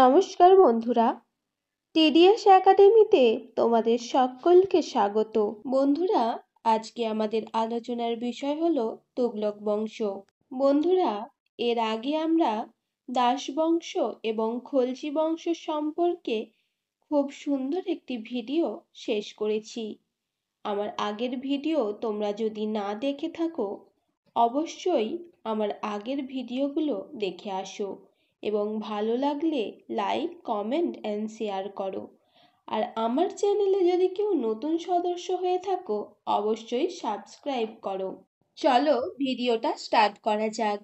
নমস্কার বন্ধুরা টিডিএস একাডেমিতে তোমাদের সকলকে স্বাগত বন্ধুরা আজকে আমাদের আলোচনার বিষয় হলো তুগলক বংশ বন্ধুরা এর আগে আমরা দাস বংশ এবং খলজি বংশ সম্পর্কে খুব সুন্দর একটি ভিডিও শেষ করেছি আমার আগের ভিডিও তোমরা যদি না দেখে থাকো অবশ্যই আমার আগের ভিডিওগুলো দেখে আসো এবং ভালো লাগলে লাইক কমেন্ট অ্যান্ড শেয়ার করো আর আমার চ্যানেলে যদি কেউ নতুন সদস্য হয়ে থাকো অবশ্যই সাবস্ক্রাইব করো চলো ভিডিওটা স্টার্ট করা যাক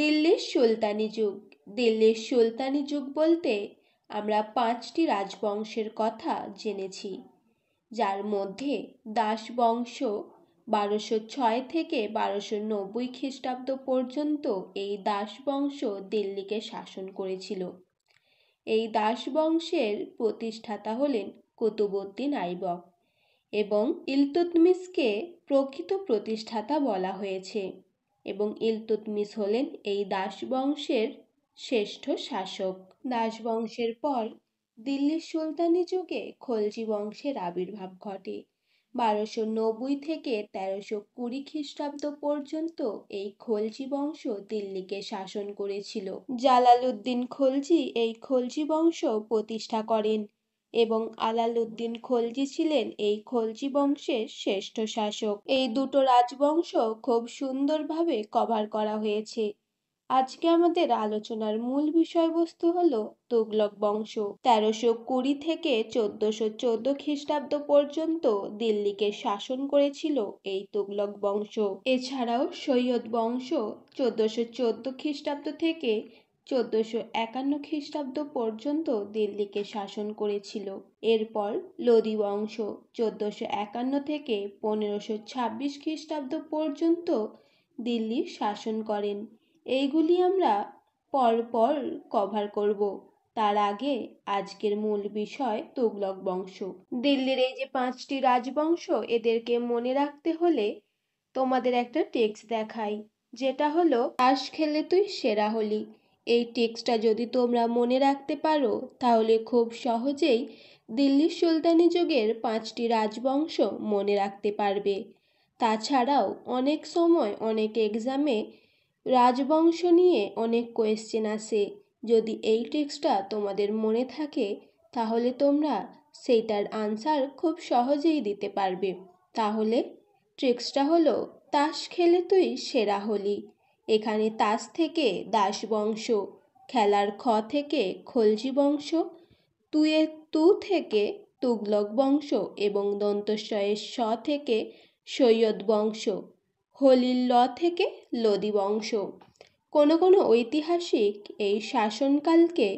দিল্লির সুলতানি যুগ দিল্লির সুলতানি যুগ বলতে আমরা পাঁচটি রাজবংশের কথা জেনেছি যার মধ্যে দাস বংশ বারোশো ছয় থেকে বারোশো নব্বই খ্রিস্টাব্দ পর্যন্ত এই দাসবংশ দিল্লিকে শাসন করেছিল এই দাসবংশের প্রতিষ্ঠাতা হলেন কুতুবুদ্দিন আইবক এবং ইলতুতমিসকে প্রকৃত প্রতিষ্ঠাতা বলা হয়েছে এবং ইলতুতমিস হলেন এই দাসবংশের শ্রেষ্ঠ শাসক দাসবংশের পর দিল্লির সুলতানি যুগে খলজি বংশের আবির্ভাব ঘটে বারোশো নব্বই থেকে তেরোশো কুড়ি খ্রিস্টাব্দ পর্যন্ত এই খলজি বংশ দিল্লিকে শাসন করেছিল জালালউদ্দিন খলজি এই খলজি বংশ প্রতিষ্ঠা করেন এবং আলালউদ্দিন খলজি ছিলেন এই খলজি বংশের শ্রেষ্ঠ শাসক এই দুটো রাজবংশ খুব সুন্দরভাবে কভার করা হয়েছে আজকে আমাদের আলোচনার মূল বিষয়বস্তু হল তুগলক বংশ তেরোশো কুড়ি থেকে চোদ্দশো চোদ্দ খ্রিস্টাব্দ পর্যন্ত দিল্লিকে শাসন করেছিল এই তুগলক বংশ এছাড়াও সৈয়দ বংশ চোদ্দশো চোদ্দ খ্রিস্টাব্দ থেকে চোদ্দশো একান্ন খ্রিস্টাব্দ পর্যন্ত দিল্লিকে শাসন করেছিল এরপর লোদি বংশ চোদ্দশো একান্ন থেকে পনেরোশো ছাব্বিশ খ্রিস্টাব্দ পর্যন্ত দিল্লি শাসন করেন এইগুলি আমরা পরপর কভার করব তার আগে আজকের মূল বিষয় তুগলক বংশ দিল্লির এই যে পাঁচটি রাজবংশ এদেরকে মনে রাখতে হলে তোমাদের একটা টেক্সট দেখাই যেটা হলো তাস খেলে তুই সেরা হলি এই টেক্সটটা যদি তোমরা মনে রাখতে পারো তাহলে খুব সহজেই দিল্লির সুলতানি যুগের পাঁচটি রাজবংশ মনে রাখতে পারবে তাছাড়াও অনেক সময় অনেক এক্সামে রাজবংশ নিয়ে অনেক কোয়েশ্চেন আসে যদি এই টেক্সটটা তোমাদের মনে থাকে তাহলে তোমরা সেইটার আনসার খুব সহজেই দিতে পারবে তাহলে ট্রিক্সটা হলো তাস খেলে তুই সেরা হলি এখানে তাস থেকে দাস বংশ খেলার খ থেকে খলজি বংশ তুয়ে তু থেকে তুগলক বংশ এবং দন্তস্বয়ের স থেকে সৈয়দ বংশ হলির ল থেকে লোদি বংশ কোনো কোনো ঐতিহাসিক এই শাসনকালকে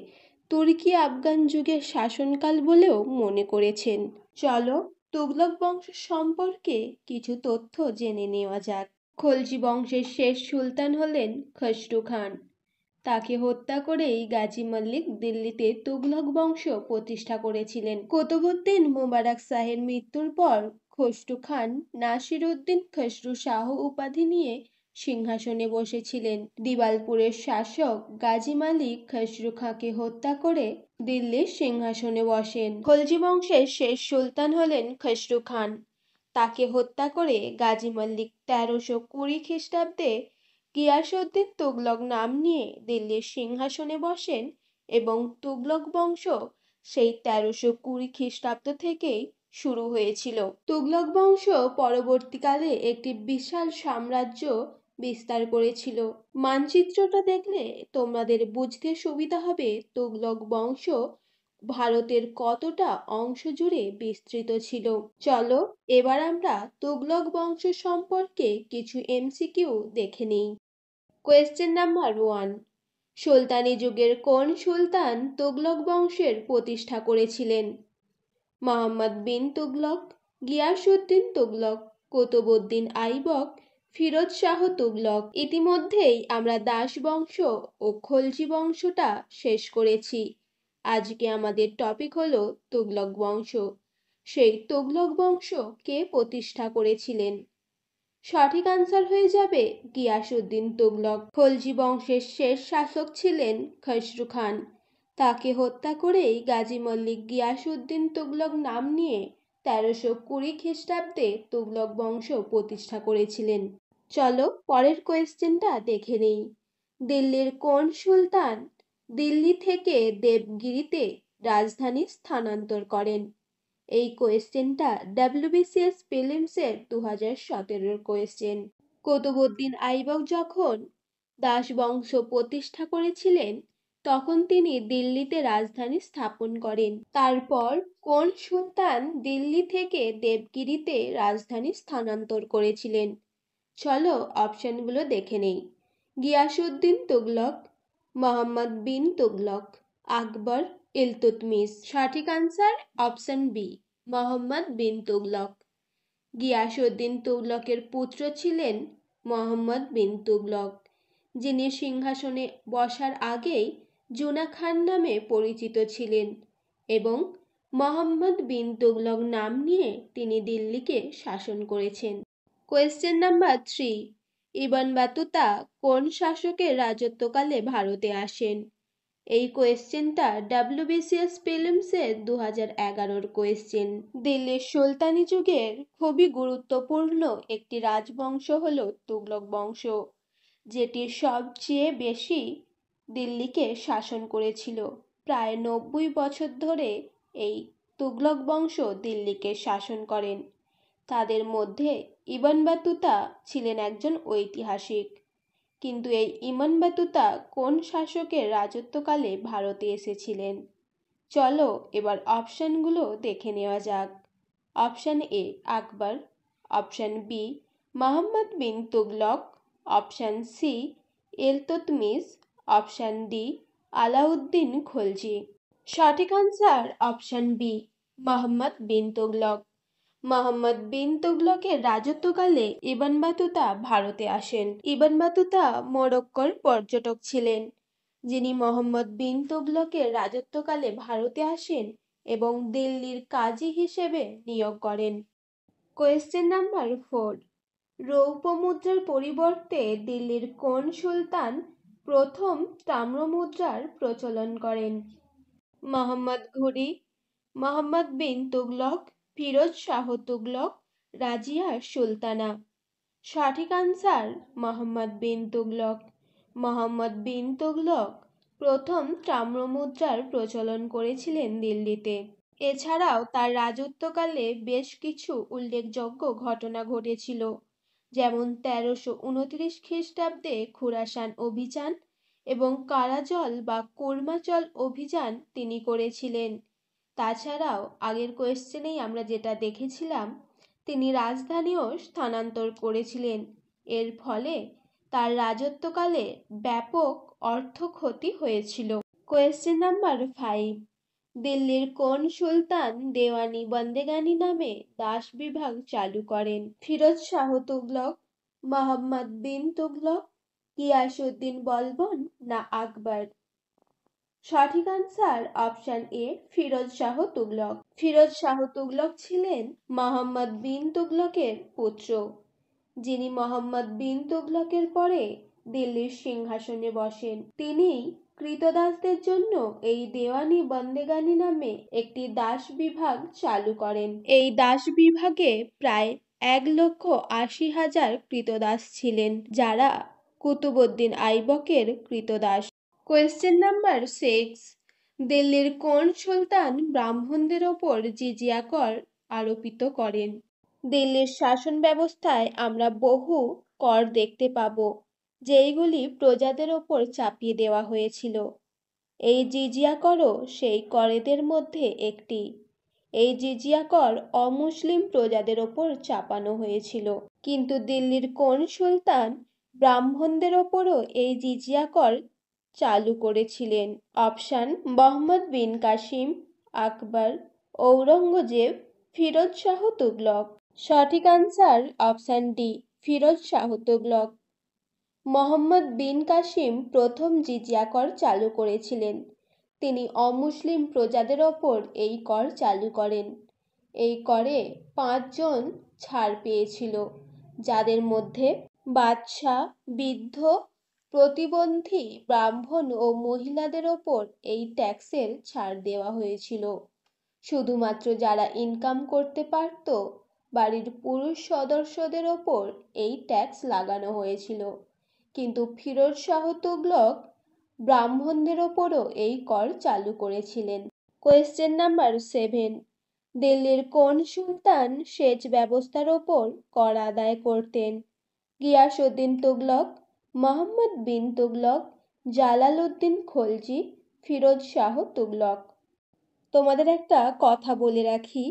তুর্কি আফগান যুগের শাসনকাল বলেও মনে করেছেন চলো তুগলক বংশ সম্পর্কে কিছু তথ্য জেনে নেওয়া যাক খলজি বংশের শেষ সুলতান হলেন খসরু খান তাকে হত্যা করেই গাজী মল্লিক দিল্লিতে তুগলক বংশ প্রতিষ্ঠা করেছিলেন কুতুবুদ্দিন মুবারক শাহের মৃত্যুর পর খসরু খান নাসিরুদ্দিন খসরু শাহ উপাধি নিয়ে সিংহাসনে বসেছিলেন দিবালপুরের শাসক গাজী মালিক খসরু খাঁকে হত্যা করে দিল্লির সিংহাসনে বসেন খলজি বংশের শেষ সুলতান হলেন খসরু খান তাকে হত্যা করে গাজী মালিক তেরোশো কুড়ি খ্রিস্টাব্দে গিয়াসুদ্দিন তুগলক নাম নিয়ে দিল্লির সিংহাসনে বসেন এবং তুগলক বংশ সেই তেরোশো কুড়ি খ্রিস্টাব্দ থেকেই শুরু হয়েছিল তুঘলক বংশ পরবর্তীকালে একটি বিশাল সাম্রাজ্য বিস্তার করেছিল মানচিত্রটা দেখলে তোমাদের বুঝতে সুবিধা হবে তুঘলক বংশ ভারতের কতটা অংশ জুড়ে বিস্তৃত ছিল চলো এবার আমরা তুঘলক বংশ সম্পর্কে কিছু এমসিকিউ দেখে নিই কোয়েশ্চেন নাম্বার ওয়ান সুলতানি যুগের কোন সুলতান তুগলক বংশের প্রতিষ্ঠা করেছিলেন মোহাম্মদ বিন তুগলক গিয়াসউদ্দিন তুগলক কোতবউদ্দিন আইবক ফিরোজ শাহ তুগলক ইতিমধ্যেই আমরা দাস বংশ ও খলজি বংশটা শেষ করেছি আজকে আমাদের টপিক হলো তুগলক বংশ সেই তুগলক বংশ কে প্রতিষ্ঠা করেছিলেন সঠিক আনসার হয়ে যাবে গিয়াসউদ্দিন তুগলক খলজি বংশের শেষ শাসক ছিলেন খসরু খান তাকে হত্যা করেই গাজী মল্লিক গিয়াসুদ্দিন তুগলক নাম নিয়ে তেরোশো কুড়ি খ্রিস্টাব্দে তুগলক বংশ প্রতিষ্ঠা করেছিলেন চলো পরের কোয়েশ্চেনটা দেখে নেই দিল্লির কোন সুলতান দিল্লি থেকে দেবগিরিতে রাজধানী স্থানান্তর করেন এই কোয়েশ্চেনটা ডাব্লিউবিসিএস ফিলিমসের দু হাজার সতেরোর কোয়েশ্চেন কুতুবুদ্দিন আইবক যখন দাস বংশ প্রতিষ্ঠা করেছিলেন তখন তিনি দিল্লিতে রাজধানী স্থাপন করেন তারপর কোন সুলতান দিল্লি থেকে দেবগিরিতে রাজধানী স্থানান্তর করেছিলেন চলো অপশনগুলো দেখে নেই গিয়াসুদ্দিন তুগলক মোহাম্মদ বিন তুগলক আকবর ইলতুতমিস সঠিক answer option B Muhammad bin Tughlaq Ghiyasuddin তুগলকের পুত্র ছিলেন মোহাম্মদ বিন তুগলক যিনি সিংহাসনে বসার আগেই জুনা খান নামে পরিচিত ছিলেন এবং মোহাম্মদ বিন তুগলক নাম নিয়ে তিনি দিল্লিকে শাসন করেছেন question number three Ibn Battuta কোন শাসকের রাজত্বকালে ভারতে আসেন এই কোয়েশ্চেনটা ডাব্লিউবিসিএস ফিল্মসের দু হাজার এগারোর কোয়েশ্চেন দিল্লির সুলতানি যুগের খুবই গুরুত্বপূর্ণ একটি রাজবংশ হল তুগলক বংশ যেটির সবচেয়ে বেশি দিল্লিকে শাসন করেছিল প্রায় নব্বই বছর ধরে এই তুগলক বংশ দিল্লিকে শাসন করেন তাদের মধ্যে ইমান বাতুতা ছিলেন একজন ঐতিহাসিক কিন্তু এই ইমান বাতুতা কোন শাসকের রাজত্বকালে ভারতে এসেছিলেন চলো এবার অপশানগুলো দেখে নেওয়া যাক option A Akbar option B Muhammad bin Tughlaq option C Iltutmish option D Alauddin Khalji সঠিক answer option B Muhammad bin Tughlaq Muhammad bin তুগলকের রাজত্বকালে ইবান বাতুতা ভারতে আসেন ইবান বাতুতা মরক্কোর পর্যটক ছিলেন যিনি মোহাম্মদ বিন তুগলকের রাজত্বকালে ভারতে আসেন এবং দিল্লির কাজী হিসেবে নিয়োগ করেন কোয়েশ্চেন নাম্বার ফোর রৌপ্য মুদ্রার পরিবর্তে দিল্লির কোন সুলতান প্রথম তাম্রমুদ্রার প্রচলন করেন মোহাম্মদ ঘুরি মোহাম্মদ বিন তুগলক ফিরোজ শাহ তুগলক রাজিয়া সুলতানা সঠিক আনসার মোহাম্মদ বিন তুগলক মোহাম্মদ বিন তুগলক প্রথম তাম্রমুদ্রার প্রচলন করেছিলেন দিল্লিতে এছাড়াও তার রাজত্বকালে বেশ কিছু উল্লেখযোগ্য ঘটনা ঘটেছিল যেমন তেরোশো উনত্রিশ খ্রিস্টাব্দে খুরাসান অভিযান এবং কারাজল বা কোরমাচল অভিযান তিনি করেছিলেন তাছাড়াও আগের কোয়েশ্চেনেই আমরা যেটা দেখেছিলাম তিনি রাজধানীও স্থানান্তর করেছিলেন এর ফলে তার রাজত্বকালে ব্যাপক অর্থ ক্ষতি হয়েছিল কোয়েশ্চেন নাম্বার ফাইভ দিল্লির কোন সুলতান দেওয়ানি বন্দেগানি নামে দাস বিভাগ চালু করেন ফিরোজ শাহ তুগলক মোহাম্মদ বিন তুগলক গিয়াসুদ্দিন বলবন না আকবর সঠিক answer option A Firoz Shah Tughlaq Firoz Shah Tughlaq ছিলেন মোহাম্মদ বিন তুগলকের পুত্র যিনি মোহাম্মদ বিন তুগলকের পরে দিল্লির সিংহাসনে বসেন তিনি কৃতদাসদের জন্য এই দেওয়ানি বন্দেগানি নামে একটি দাস বিভাগ চালু করেন এই দাস বিভাগে প্রায় এক লক্ষ আশি হাজার কৃতদাস ছিলেন যারা কুতুবুদ্দিন আইবকের কৃতদাস কোয়েশ্চেন নাম্বার সিক্স দিল্লির কোন সুলতান ব্রাহ্মণদের ওপর জিজিয়া কর আরোপিত করেন দিল্লির শাসন ব্যবস্থায় আমরা বহু কর দেখতে পাবো যেইগুলি প্রজাদের ওপর চাপিয়ে দেওয়া হয়েছিল এই জিজিয়া করও সেই করেদের মধ্যে একটি এই জিজিয়া কর অমুসলিম প্রজাদের ওপর চাপানো হয়েছিল কিন্তু দিল্লির কোন সুলতান ব্রাহ্মণদের ওপরও এই জিজিয়া কর চালু করেছিলেন অপশান মোহাম্মদ বিন কাসিম আকবর ঔরঙ্গজেব ফিরোজ শাহ তুগলক সঠিক answer option D Firoz Shah Tughlaq Muhammad bin Qasim প্রথম জিজিয়া কর চালু করেছিলেন তিনি অমুসলিম প্রজাদের ওপর এই কর চালু করেন এই করে পাঁচজন ছাড় পেয়েছিল যাদের মধ্যে বাদশাহ বৃদ্ধ প্রতিবন্ধী ব্রাহ্মণ ও মহিলাদের ওপর এই ট্যাক্সের ছাড় দেওয়া হয়েছিল শুধুমাত্র যারা ইনকাম করতে পারত বাড়ির পুরুষ সদস্যদের ওপর এই ট্যাক্স লাগানো হয়েছিল কিন্তু ফিরোজ শাহ তুগলক ব্রাহ্মণদের ওপরও এই কর চালু করেছিলেন কোয়েশ্চেন নাম্বার সেভেন দিল্লির কোন সুলতান সেচ ব্যবস্থার ওপর কর আদায় করতেন গিয়াসুদ্দিন তুগলক মোহাম্মদ বিন তুগলক জালালউদ্দিন খলজি ফিরোজ শাহ তুগলক তোমাদের একটা কথা বলে রাখি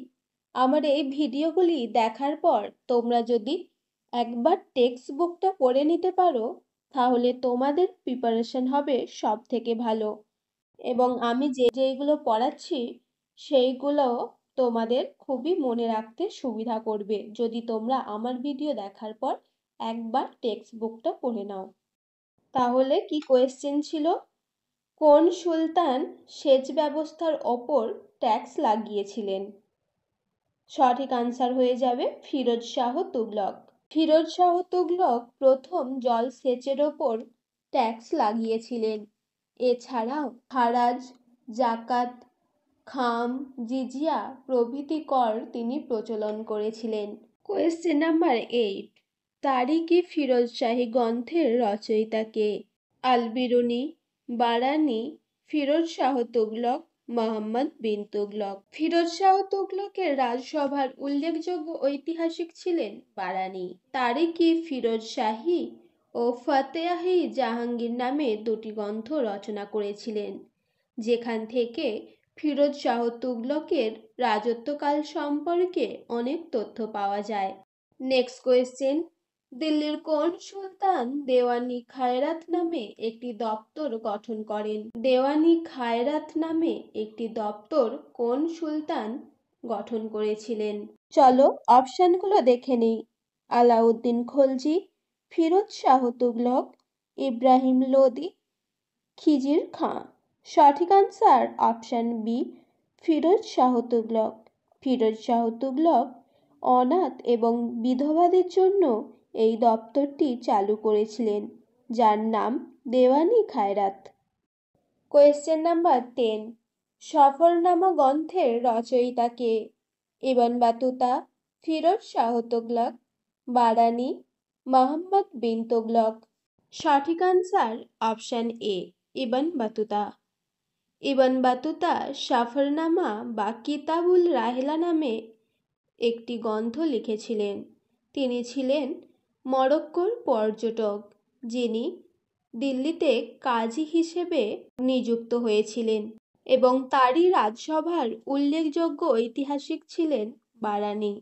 আমার এই ভিডিওগুলি দেখার পর তোমরা যদি একবার টেক্সট বুকটা পড়ে নিতে পারো তাহলে তোমাদের প্রিপারেশন হবে সব থেকে ভালো এবং আমি যে যেইগুলো পড়াচ্ছি সেইগুলো তোমাদের খুবই মনে রাখতে সুবিধা করবে যদি তোমরা আমার ভিডিও দেখার পর একবার টেক্সট বুকটা পড়ে নাও তাহলে কি কোয়েশ্চেন ছিল কোন সুলতান সেচ ব্যবস্থার ওপর ট্যাক্স লাগিয়েছিলেন সঠিক আনসার হয়ে যাবে ফিরোজ শাহ তুগলক ফিরোজ শাহ তুগলক প্রথম জলসেচের ওপর ট্যাক্স লাগিয়েছিলেন এছাড়াও খারাজ জাকাত খাম জিজিয়া প্রভৃতি কর তিনি প্রচলন করেছিলেন question number eight Tarikhi Firoz Shahi গ্রন্থের রচয়িতা কে আলবিরুনি বারানি ফিরোজ শাহ তুগলক মোহাম্মদ বিন তুগলক ফিরোজ শাহ তুগলকের রাজসভার উল্লেখযোগ্য ঐতিহাসিক ছিলেন বারানি কি ফিরোজ শাহী ও ফতেয়াহি জাহাঙ্গীর নামে দুটি গ্রন্থ রচনা করেছিলেন যেখান থেকে ফিরোজ শাহ তুগলকের রাজত্বকাল সম্পর্কে অনেক তথ্য পাওয়া যায় নেক্সট কোয়েশ্চেন দিল্লির কোন সুলতান দেওয়ানি খায়রাত নামে একটি দপ্তর গঠন করেন দেওয়ানি খায়রাত নামে একটি দপ্তর কোন সুলতান গঠন করেছিলেন চলো অপশানগুলো দেখে নেই আলাউদ্দিন খলজি ফিরোজ শাহ তুগলক ইব্রাহিম লোদি খিজির খাঁ সঠিক answer option B Firoz Shah Tughlaq Firoz Shah Tughlaq অনাথ এবং বিধবাদের জন্য এই দপ্তরটি চালু করেছিলেন যার নাম Diwani Khairat question number ten Safarnama গ্রন্থের রচয়িতা কে এবান বাতুতা ফিরোজ শাহ তোগলক বারানি মোহাম্মদ বিন তোগলক সঠিক answer option A Ibn Battuta Ibn Battuta Safarnama বা কিতাবুল রাহেলা নামে একটি গ্রন্থ লিখেছিলেন তিনি ছিলেন মরক্কোর পর্যটক যিনি দিল্লিতে কাজী হিসেবে নিযুক্ত হয়েছিলেন এবং তারই রাজসভার উল্লেখযোগ্য ঐতিহাসিক ছিলেন বারানি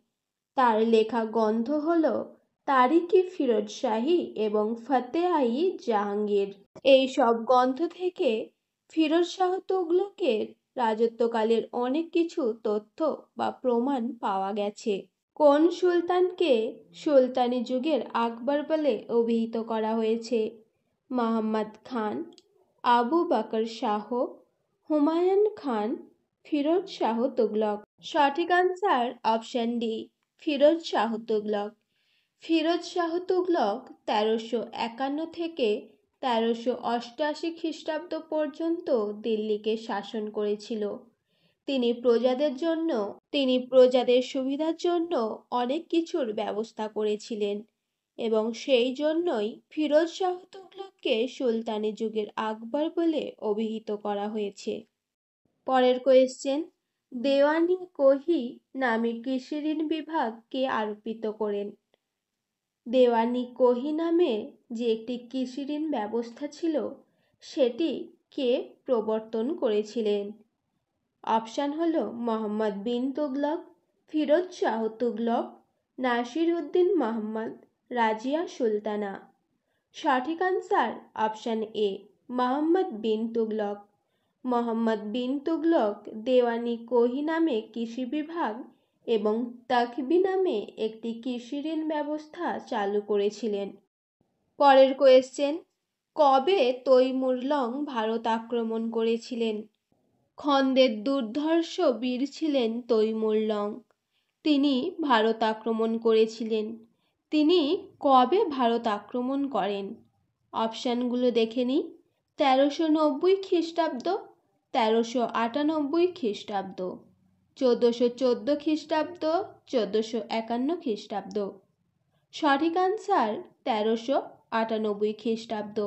তার লেখা গ্রন্থ হল তারিকি ফিরোজ শাহী এবং ফতে আই জাহাঙ্গীর এই সব গ্রন্থ থেকে ফিরোজ শাহ তুগলকের রাজত্বকালের অনেক কিছু তথ্য বা প্রমাণ পাওয়া গেছে কোন সুলতানকে সুলতানি যুগের আকবর বলে অভিহিত করা হয়েছে মোহাম্মদ খান আবু বাকর শাহ হুমায়ুন খান ফিরোজ শাহ তুগলক সঠিক answer option D Firoz Shah Tughlaq Firoz Shah Tughlaq তেরোশো একান্ন থেকে তেরোশো অষ্টআশি খ্রিস্টাব্দ পর্যন্ত দিল্লিকে শাসন করেছিল তিনি প্রজাদের জন্য তিনি প্রজাদের সুবিধার জন্য অনেক কিছুর ব্যবস্থা করেছিলেন এবং সেই জন্যই ফিরোজ শাহ তুগলককে সুলতানি যুগের আকবর বলে অভিহিত করা হয়েছে পরের কোয়েশ্চেন দেওয়ানি কোহি নামে কৃষি ঋণ আরোপিত করেন দেওয়ানি কোহি নামে যে একটি কৃষি ব্যবস্থা ছিল সেটি কে প্রবর্তন করেছিলেন অপশান হল মোহাম্মদ বিন তুগলক ফিরোজ শাহ তুগলক নাসির উদ্দিন মোহাম্মদ রাজিয়া সুলতানা সঠিক answer option A Muhammad bin Tughlaq Muhammad bin Tughlaq Diwani Kohi নামে কৃষি বিভাগ এবং তাকবি নামে একটি কৃষি ঋণ ব্যবস্থা চালু করেছিলেন পরের কোয়েশ্চেন কবে তৈমুরলং ভারত আক্রমণ করেছিলেন খন্দের দুর্ধর্ষ বীর ছিলেন তৈমুর লং তিনি ভারত আক্রমণ করেছিলেন তিনি কবে ভারত আক্রমণ করেন অপশানগুলো দেখে নিই তেরোশো নব্বই খ্রিস্টাব্দ তেরোশো আটানব্বই খ্রিস্টাব্দ চোদ্দোশো চোদ্দো খ্রিস্টাব্দ চোদ্দোশো একান্ন খ্রিস্টাব্দ সঠিক আনসার তেরোশো আটানব্বই খ্রিস্টাব্দ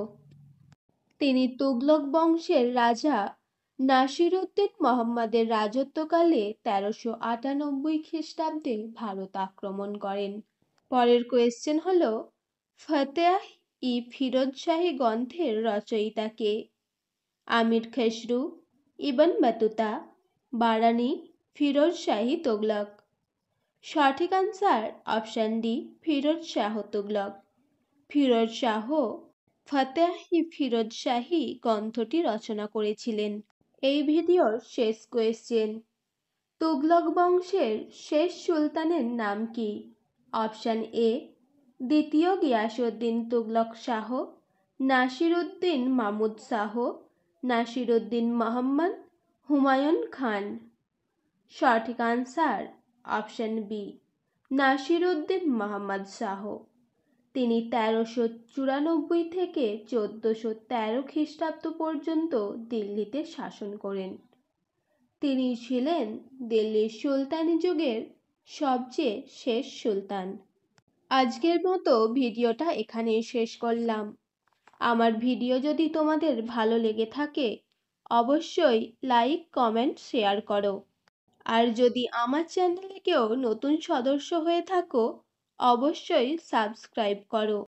তিনি তুগলক বংশের রাজা উদ্দিন মোহাম্মদের রাজত্বকালে তেরোশো আটানব্বই খ্রিস্টাব্দে ভারত আক্রমণ করেন পরের কোয়েশ্চেন হল ফতেহ ই ফিরোজ শাহী গ্রন্থের রচয়িতা কে আমির খেসরু ইবন বাতুতা বারানি ফিরোজ শাহী তোগলক সঠিক answer option D Firoz Shah Tughlaq Firoz Shah Fateh i Firoz Shahi গ্রন্থটি রচনা করেছিলেন এই ভিডিওর শেষ কোয়েশ্চেন তুগলক বংশের শেষ সুলতানের নাম কি অপশান এ দ্বিতীয় গিয়াসুদ্দিন তুগলক শাহ নাসিরুদ্দিন মামুদ শাহ নাসিরুদ্দিন মোহাম্মদ হুমায়ুন খান সঠিক answer option B Nasiruddin Muhammad Shah তিনি তেরোশো চুরানব্বই থেকে চোদ্দোশো তেরো খ্রিস্টাব্দ পর্যন্ত দিল্লিতে শাসন করেন তিনি ছিলেন দিল্লির সুলতানি যুগের সবচেয়ে শেষ সুলতান আজকের মতো ভিডিওটা এখানে শেষ করলাম আমার ভিডিও যদি তোমাদের ভালো লেগে থাকে অবশ্যই লাইক কমেন্ট শেয়ার করো আর যদি আমার চ্যানেলে কেউ নতুন সদস্য হয়ে থাকো অবশ্যই সাবস্ক্রাইব করো